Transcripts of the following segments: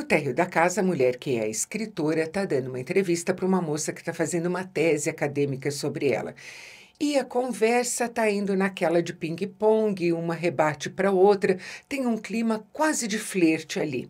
No térreo da casa, a mulher que é escritora está dando uma entrevista para uma moça que está fazendo uma tese acadêmica sobre ela. E a conversa está indo naquela de ping-pong, uma rebate para outra, tem um clima quase de flerte ali.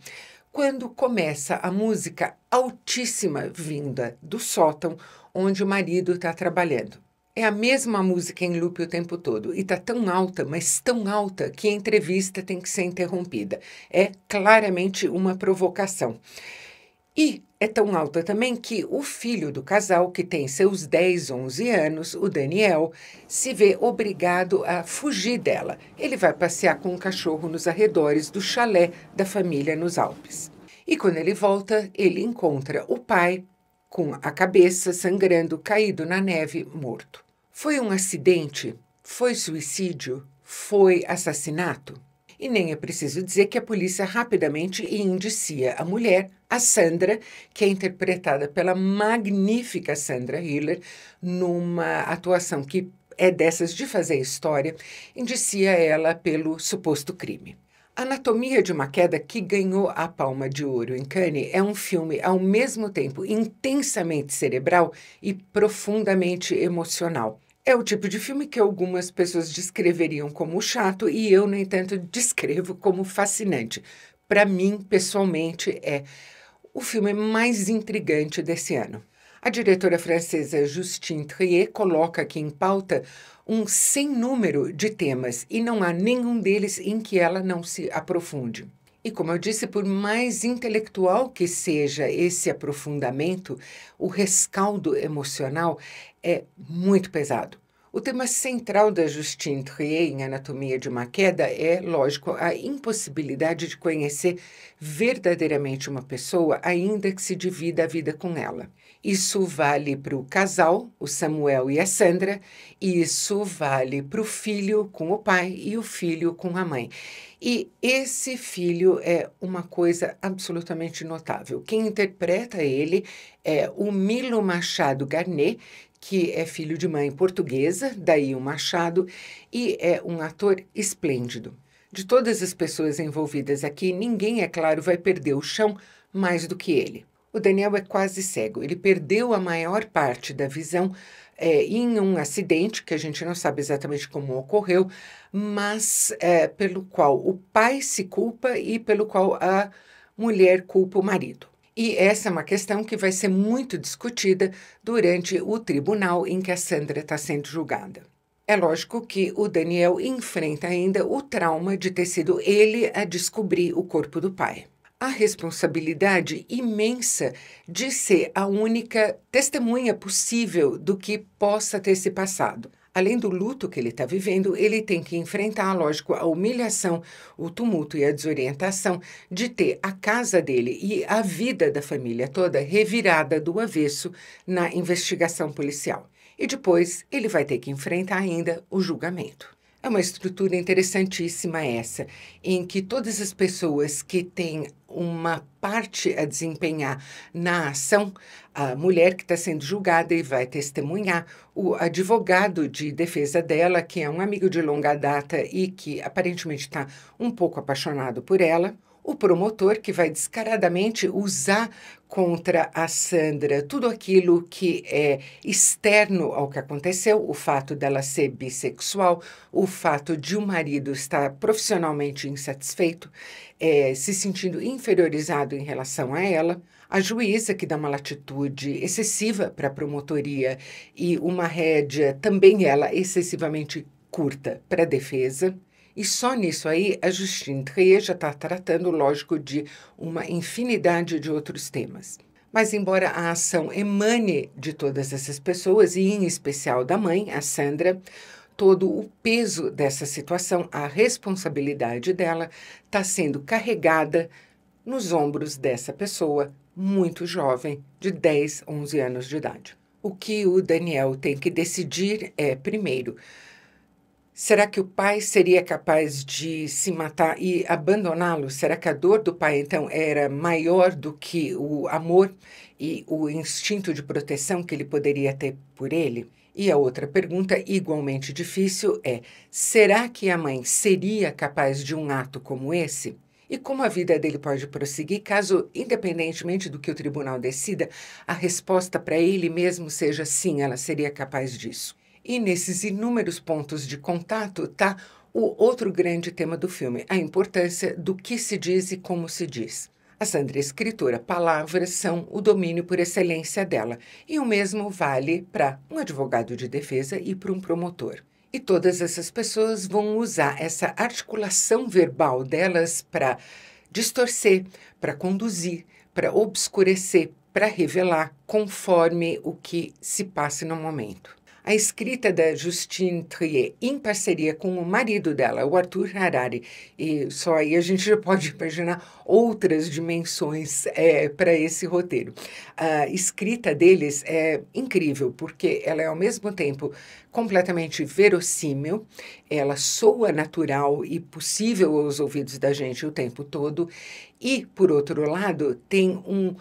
Quando começa a música altíssima vinda do sótão onde o marido está trabalhando. É a mesma música em loop o tempo todo. E tá tão alta, mas tão alta, que a entrevista tem que ser interrompida. É claramente uma provocação. E é tão alta também que o filho do casal, que tem seus 10, 11 anos, o Daniel, se vê obrigado a fugir dela. Ele vai passear com um cachorro nos arredores do chalé da família nos Alpes. E quando ele volta, ele encontra o pai com a cabeça sangrando, caído na neve, morto. Foi um acidente? Foi suicídio? Foi assassinato? E nem é preciso dizer que a polícia rapidamente indicia a mulher, a Sandra, que é interpretada pela magnífica Sandra Hiller, numa atuação que é dessas de fazer história, indicia ela pelo suposto crime. Anatomia de uma Queda, que ganhou a Palma de Ouro em Cannes, é um filme ao mesmo tempo intensamente cerebral e profundamente emocional. É o tipo de filme que algumas pessoas descreveriam como chato e eu, no entanto, descrevo como fascinante. Para mim, pessoalmente, é o filme mais intrigante desse ano. A diretora francesa Justine Trier coloca aqui em pauta um sem número de temas e não há nenhum deles em que ela não se aprofunde. E como eu disse, por mais intelectual que seja esse aprofundamento, o rescaldo emocional é muito pesado. O tema central da Justine Trier em Anatomia de uma Queda é, lógico, a impossibilidade de conhecer verdadeiramente uma pessoa, ainda que se divida a vida com ela. Isso vale para o casal, o Samuel e a Sandra, e isso vale para o filho com o pai e o filho com a mãe. E esse filho é uma coisa absolutamente notável. Quem interpreta ele é o Milo Machado Garnet, que é filho de mãe portuguesa, daí o Machado, e é um ator esplêndido. De todas as pessoas envolvidas aqui, ninguém, é claro, vai perder o chão mais do que ele. O Daniel é quase cego, ele perdeu a maior parte da visão é, em um acidente, que a gente não sabe exatamente como ocorreu, mas é, pelo qual o pai se culpa e pelo qual a mulher culpa o marido. E essa é uma questão que vai ser muito discutida durante o tribunal em que a Sandra está sendo julgada. É lógico que o Daniel enfrenta ainda o trauma de ter sido ele a descobrir o corpo do pai. A responsabilidade imensa de ser a única testemunha possível do que possa ter se passado. Além do luto que ele está vivendo, ele tem que enfrentar, lógico, a humilhação, o tumulto e a desorientação de ter a casa dele e a vida da família toda revirada do avesso na investigação policial. E depois ele vai ter que enfrentar ainda o julgamento. É uma estrutura interessantíssima essa, em que todas as pessoas que têm uma parte a desempenhar na ação, a mulher que está sendo julgada e vai testemunhar, o advogado de defesa dela, que é um amigo de longa data e que aparentemente está um pouco apaixonado por ela, o promotor que vai descaradamente usar contra a Sandra tudo aquilo que é externo ao que aconteceu, o fato dela ser bissexual, o fato de o marido estar profissionalmente insatisfeito, é, se sentindo inferiorizado em relação a ela, a juíza que dá uma latitude excessiva para a promotoria e uma rédea também ela excessivamente curta para a defesa e só nisso aí, a Justine Trier já está tratando, lógico, de uma infinidade de outros temas. Mas, embora a ação emane de todas essas pessoas, e em especial da mãe, a Sandra, todo o peso dessa situação, a responsabilidade dela, está sendo carregada nos ombros dessa pessoa muito jovem, de 10, 11 anos de idade. O que o Daniel tem que decidir é, primeiro, Será que o pai seria capaz de se matar e abandoná-lo? Será que a dor do pai, então, era maior do que o amor e o instinto de proteção que ele poderia ter por ele? E a outra pergunta, igualmente difícil, é: será que a mãe seria capaz de um ato como esse? E como a vida dele pode prosseguir caso, independentemente do que o tribunal decida, a resposta para ele mesmo seja sim, ela seria capaz disso? E nesses inúmeros pontos de contato está o outro grande tema do filme, a importância do que se diz e como se diz. A Sandra é escritora, palavras são o domínio por excelência dela, e o mesmo vale para um advogado de defesa e para um promotor. E todas essas pessoas vão usar essa articulação verbal delas para distorcer, para conduzir, para obscurecer, para revelar, conforme o que se passe no momento. A escrita da Justine Trier, em parceria com o marido dela, o Arthur Harari, e só aí a gente já pode imaginar outras dimensões é, para esse roteiro. A escrita deles é incrível, porque ela é ao mesmo tempo completamente verossímil, ela soa natural e possível aos ouvidos da gente o tempo todo, e, por outro lado, tem um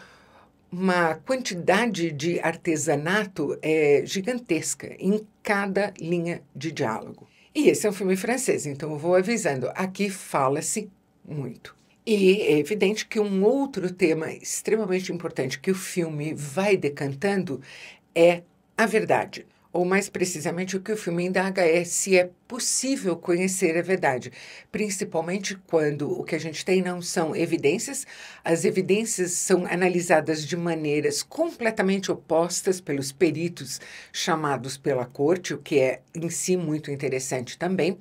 uma quantidade de artesanato é, gigantesca em cada linha de diálogo. E esse é um filme francês, então eu vou avisando, aqui fala-se muito. E é evidente que um outro tema extremamente importante que o filme vai decantando é a verdade ou mais precisamente o que o filme indaga é se é possível conhecer a verdade, principalmente quando o que a gente tem não são evidências, as evidências são analisadas de maneiras completamente opostas pelos peritos chamados pela corte, o que é em si muito interessante também,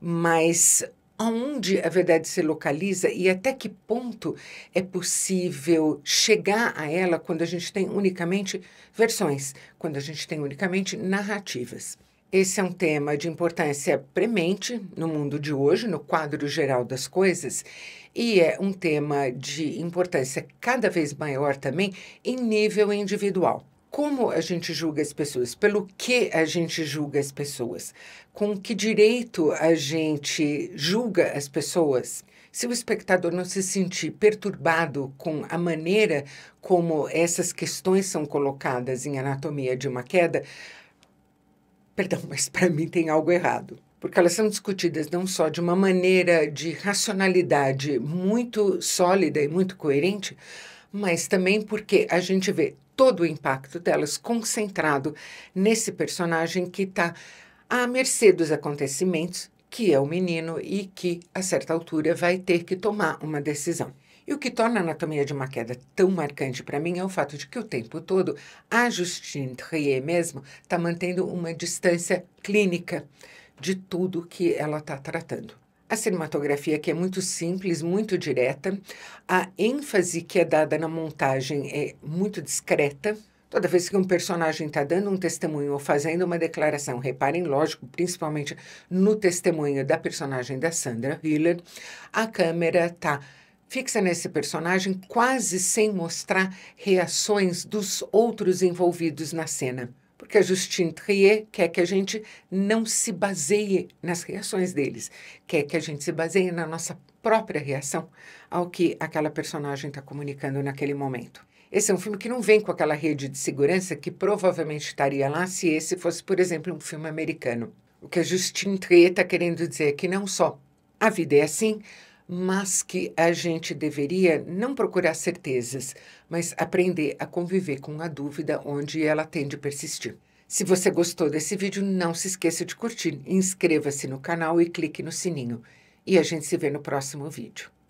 mas aonde a verdade se localiza e até que ponto é possível chegar a ela quando a gente tem unicamente versões, quando a gente tem unicamente narrativas. Esse é um tema de importância premente no mundo de hoje, no quadro geral das coisas, e é um tema de importância cada vez maior também em nível individual como a gente julga as pessoas, pelo que a gente julga as pessoas, com que direito a gente julga as pessoas. Se o espectador não se sentir perturbado com a maneira como essas questões são colocadas em Anatomia de uma Queda, perdão, mas para mim tem algo errado porque elas são discutidas não só de uma maneira de racionalidade muito sólida e muito coerente, mas também porque a gente vê todo o impacto delas concentrado nesse personagem que está à mercê dos acontecimentos, que é o menino e que, a certa altura, vai ter que tomar uma decisão. E o que torna a anatomia de uma queda tão marcante para mim é o fato de que o tempo todo a Justine Trier mesmo está mantendo uma distância clínica de tudo que ela está tratando a cinematografia que é muito simples, muito direta, a ênfase que é dada na montagem é muito discreta. Toda vez que um personagem está dando um testemunho ou fazendo uma declaração, reparem, lógico, principalmente no testemunho da personagem da Sandra Hiller, a câmera está fixa nesse personagem quase sem mostrar reações dos outros envolvidos na cena porque a Justine Trier quer que a gente não se baseie nas reações deles, quer que a gente se baseie na nossa própria reação ao que aquela personagem está comunicando naquele momento. Esse é um filme que não vem com aquela rede de segurança que provavelmente estaria lá se esse fosse, por exemplo, um filme americano. O que a Justine Trier está querendo dizer é que não só a vida é assim, mas que a gente deveria não procurar certezas, mas aprender a conviver com a dúvida onde ela tende a persistir. Se você gostou desse vídeo, não se esqueça de curtir, inscreva-se no canal e clique no sininho. E a gente se vê no próximo vídeo.